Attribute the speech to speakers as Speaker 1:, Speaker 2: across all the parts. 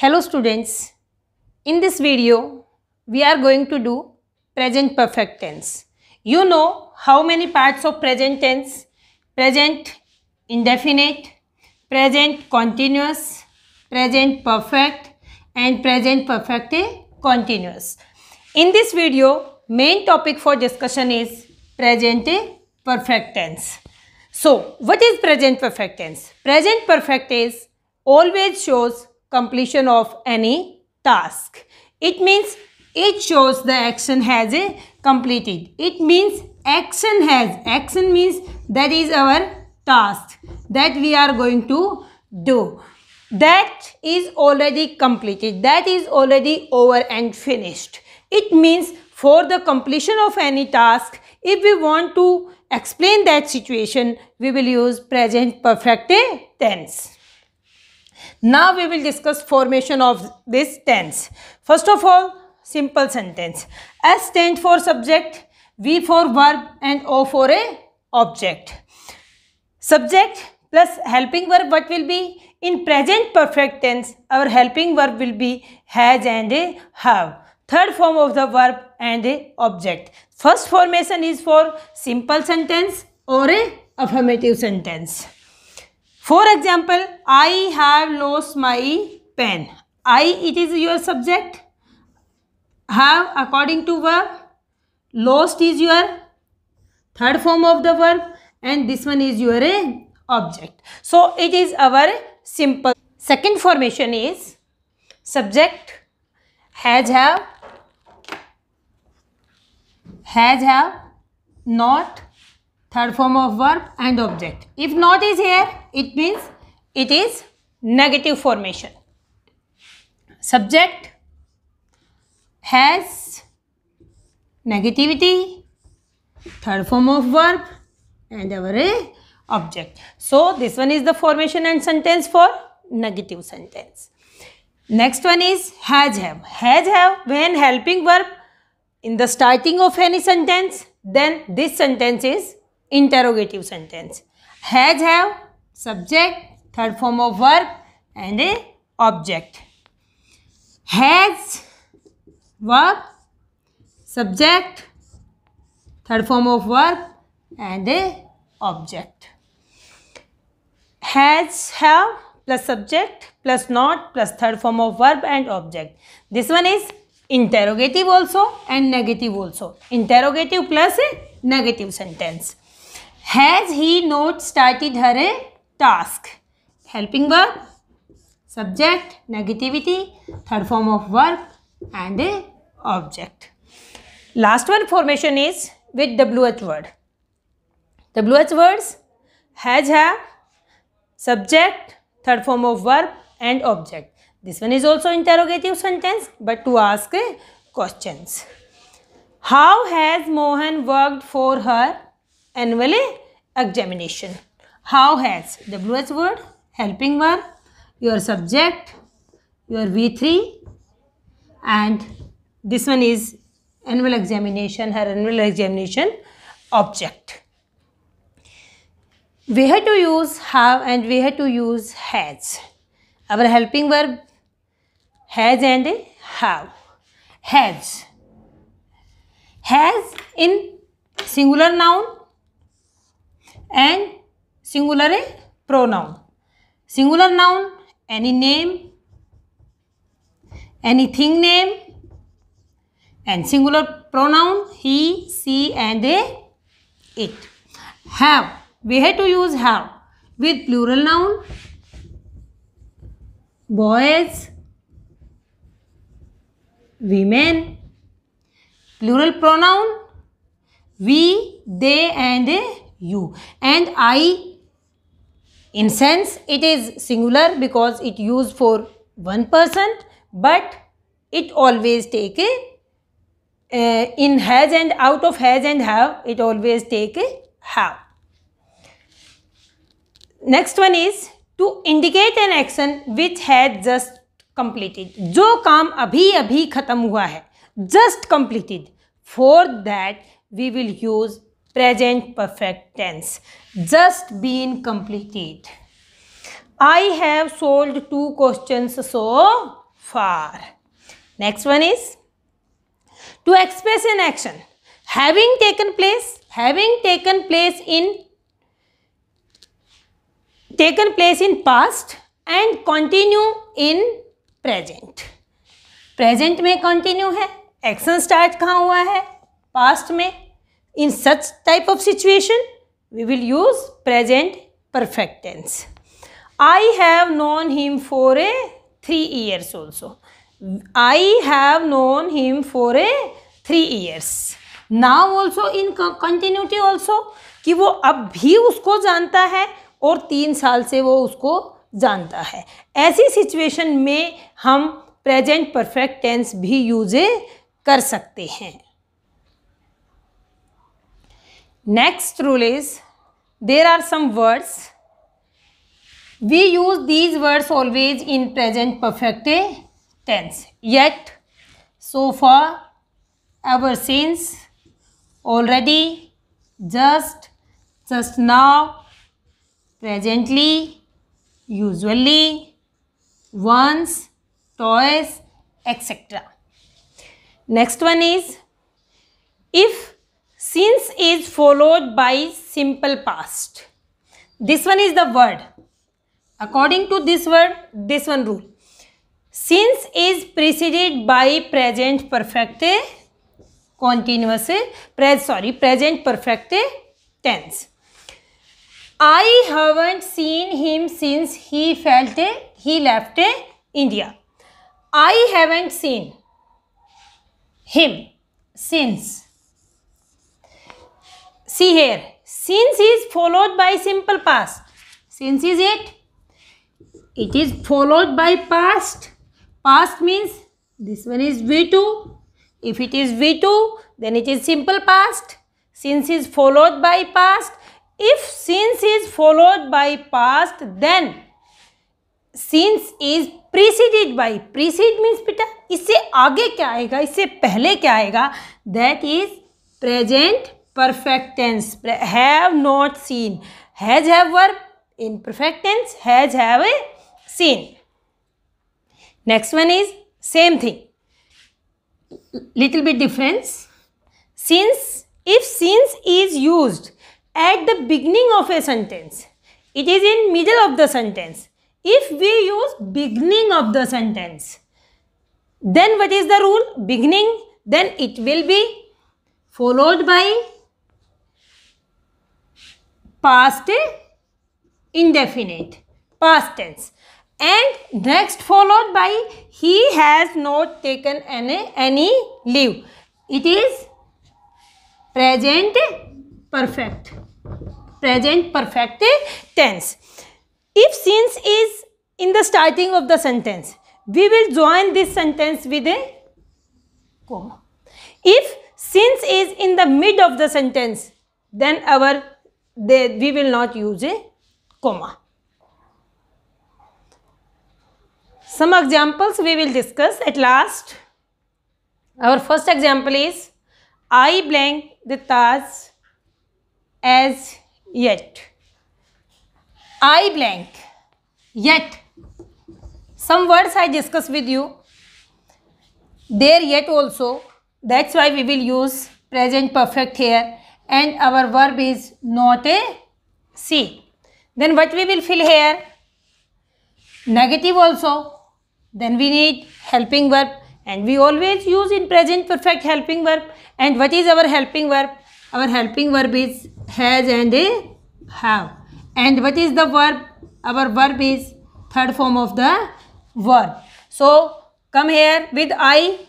Speaker 1: Hello students, in this video we are going to do present perfect tense. You know how many parts of present tense, present indefinite, present continuous, present perfect and present perfect continuous. In this video main topic for discussion is present perfect tense. So what is present perfect tense? Present perfect is always shows completion of any task. It means it shows the action has a completed. It means action has. Action means that is our task that we are going to do. That is already completed. That is already over and finished. It means for the completion of any task, if we want to explain that situation, we will use present perfect tense. Now we will discuss formation of this tense. First of all, simple sentence. S stands for subject, V for verb and O for a object. Subject plus helping verb what will be? In present perfect tense, our helping verb will be has and a have. Third form of the verb and a object. First formation is for simple sentence or a affirmative sentence. For example, I have lost my pen. I, it is your subject. Have according to verb. Lost is your third form of the verb and this one is your uh, object. So, it is our simple. Second formation is subject has have has have not third form of verb and object. If not is here, it means it is negative formation. Subject has negativity, third form of verb and our object. So, this one is the formation and sentence for negative sentence. Next one is has have. Has have when helping verb in the starting of any sentence, then this sentence is interrogative sentence. Has, have, subject, third form of verb and a object. Has, verb, subject, third form of verb and a object. Has, have plus subject plus not plus third form of verb and object. This one is interrogative also and negative also. Interrogative plus a negative sentence. Has he not started her a eh, task? helping verb subject negativity third form of verb and a eh, object last one formation is with wh word wh words has have subject third form of verb and object this one is also interrogative sentence but to ask eh, questions how has mohan worked for her annual examination. How has WH word, helping verb, your subject, your V3 and this one is annual examination, her annual examination object. We had to use have and we had to use has. Our helping verb has and have. Has. Has in singular noun and singular a pronoun. Singular noun, any name, anything name and singular pronoun he, she and they, it. Have, we have to use have with plural noun, boys, women, plural pronoun, we, they and they you and I in sense it is singular because it used for one person but it always take a uh, in has and out of has and have it always take a have. Next one is to indicate an action which had just completed. जो काम अभी अभी खत्म हुआ है just completed. For that we will use present perfect tense just been completed I have solved two question so far next one is to express an action having taken place having taken place in taken place in past and continue in present present में continue है action start कहाँ हुआ है past में In such type of situation, we will use present perfect tense. I have known him for a 3 years also. I have known him for a 3 years. Now also in continuity also ki wo ab bhi usko janta hai aur 3 saal se wo usko जानता है ऐसी situation में हम present perfect tense भी use कर सकते हैं Next rule is there are some words. We use these words always in present perfect tense. Yet, so far, ever since, already, just, just now, presently, usually, once, twice, etc. Next one is if since is followed by simple past. This one is the word. According to this word, this one rule. Since is preceded by present perfect continuous, pre sorry, present perfect tense. I haven't seen him since he felt he left India. I haven't seen him since see here since is followed by simple past since is it it is followed by past past means this one is v2 if it is v2 then it is simple past since is followed by past if since is followed by past then since is preceded by precede means बेटा इससे आगे क्या आएगा इससे पहले क्या आएगा that is present perfect tense have not seen has have verb in perfect tense has have seen next one is same thing little bit difference since if since is used at the beginning of a sentence it is in middle of the sentence if we use beginning of the sentence then what is the rule beginning then it will be followed by past indefinite past tense and next followed by he has not taken any any leave it is present perfect present perfect tense if since is in the starting of the sentence we will join this sentence with a comma if since is in the mid of the sentence then our they, we will not use a comma. Some examples we will discuss at last. Our first example is I blank the Taj as yet. I blank yet. Some words I discuss with you. There yet also. That's why we will use present perfect here and our verb is not a Then what we will fill here? Negative also. Then we need helping verb and we always use in present perfect helping verb. And what is our helping verb? Our helping verb is has and a have. And what is the verb? Our verb is third form of the verb. So come here with I.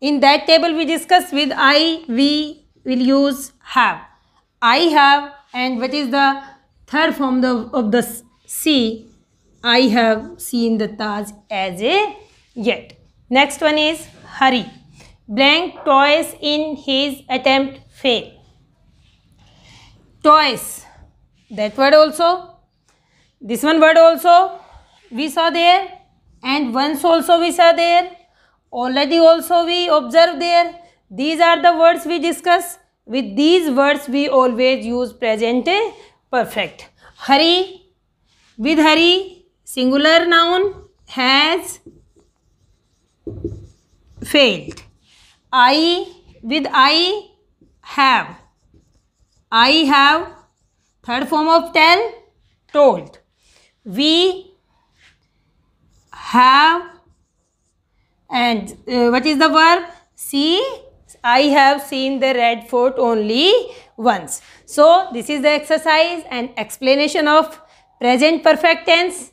Speaker 1: In that table we discuss with I V will use have i have and what is the third form the, of the see i have seen the taj as a yet next one is hurry blank toys in his attempt fail toys that word also this one word also we saw there and once also we saw there already also we observed there these are the words we discuss. With these words we always use present perfect. Hari, with Hari, singular noun has failed. I, with I have. I have. Third form of tell, told. We have and uh, what is the verb? See I have seen the red fort only once. So, this is the exercise and explanation of present perfect tense.